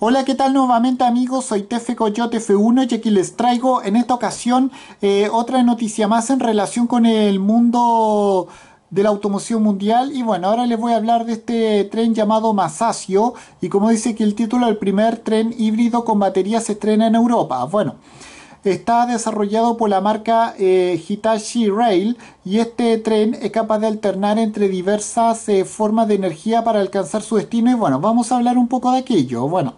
Hola, ¿qué tal nuevamente amigos? Soy Tefe Coyote F1 y aquí les traigo en esta ocasión eh, otra noticia más en relación con el mundo de la automoción mundial y bueno ahora les voy a hablar de este tren llamado Masasio y como dice que el título el primer tren híbrido con batería se estrena en Europa bueno está desarrollado por la marca eh, Hitachi Rail y este tren es capaz de alternar entre diversas eh, formas de energía para alcanzar su destino y bueno vamos a hablar un poco de aquello bueno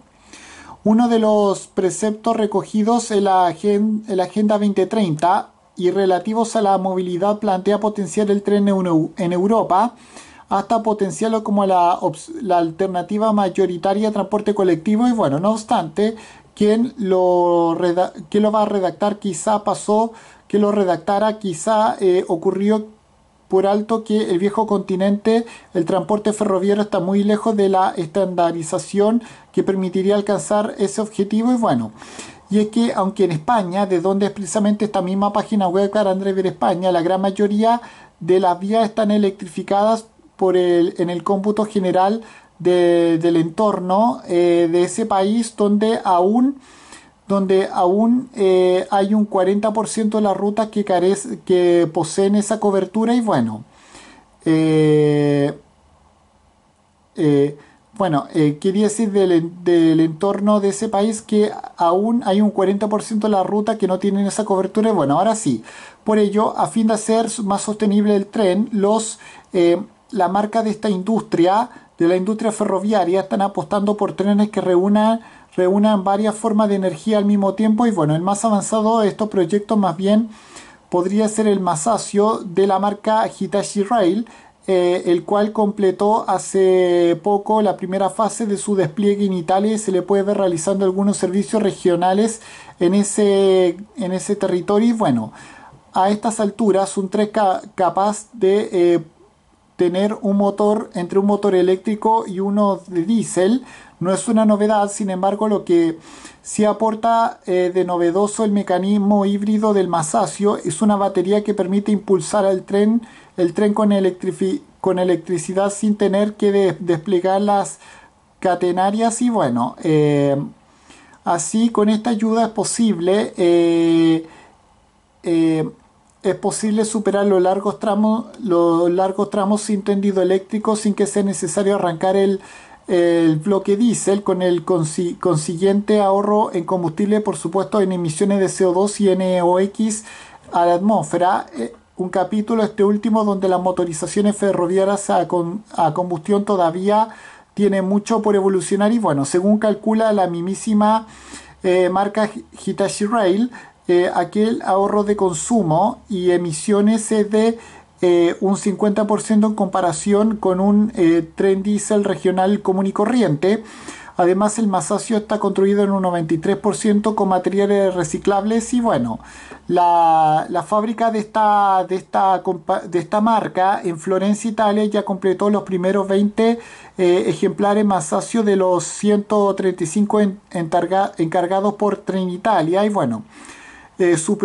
uno de los preceptos recogidos en la, Agenda 2030 y relativos a la movilidad plantea potenciar el tren en Europa hasta potenciarlo como la, alternativa mayoritaria de transporte colectivo y bueno, no obstante, quien lo, lo va a redactar quizá pasó, que lo redactara quizá eh, ocurrió por alto que el viejo continente, el transporte ferroviario está muy lejos de la estandarización que permitiría alcanzar ese objetivo y bueno. Y es que aunque en España, de donde es precisamente esta misma página web Carandre Ver España, la gran mayoría de las vías están electrificadas por el, en el cómputo general del entorno eh, de ese país donde aún donde aún eh, hay un 40% de las rutas que, que poseen esa cobertura y bueno, eh, eh, bueno, quería decir del, entorno de ese país que aún hay un 40% de las rutas que no tienen esa cobertura y bueno, ahora sí, por ello, a fin de hacer más sostenible el tren, los, la marca de esta industria de la industria ferroviaria están apostando por trenes que reúnan, varias formas de energía al mismo tiempo y bueno, el más avanzado de estos proyectos más bien podría ser el Masasio de la marca Hitachi Rail, eh, el cual completó hace poco la primera fase de su despliegue en Italia y se le puede ver realizando algunos servicios regionales en ese, en ese territorio. Y bueno, a estas alturas, un tren capaz de eh, tener un motor entre un motor eléctrico y uno de diésel no es una novedad, sin embargo lo que sí aporta eh, de novedoso el mecanismo híbrido del Masacio es una batería que permite impulsar al tren, el tren con, con electricidad sin tener que desplegar las catenarias y bueno, eh, así con esta ayuda es posible eh, es posible superar los largos tramos, los largos tramos sin tendido eléctrico sin que sea necesario arrancar el, bloque diésel con el consiguiente ahorro en combustible, por supuesto, en emisiones de CO2 y NOx a la atmósfera. Eh, un capítulo, este último, donde las motorizaciones ferroviarias a, combustión todavía tienen mucho por evolucionar y bueno, según calcula la mismísima eh, marca Hitachi Rail, eh, aquel ahorro de consumo y emisiones es de eh, un 50% en comparación con un eh, tren diésel regional común y corriente. Además, el Masacio está construido en un 93% con materiales reciclables y bueno, la, fábrica de esta, de, de esta, marca en Florencia, Italia, ya completó los primeros 20 eh, ejemplares Masacio de los 135 encargados por Trenitalia. y bueno. Eh, su,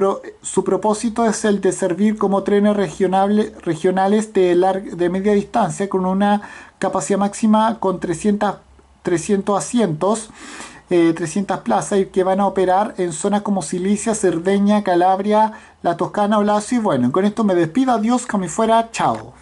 propósito es el de servir como trenes regionales de, de media distancia con una capacidad máxima con 300, asientos. 300 eh, plazas y que van a operar en zonas como Silicia, Cerdeña, Calabria, La Toscana, Olazo y bueno, con esto me despido, adiós, como fuera, chao.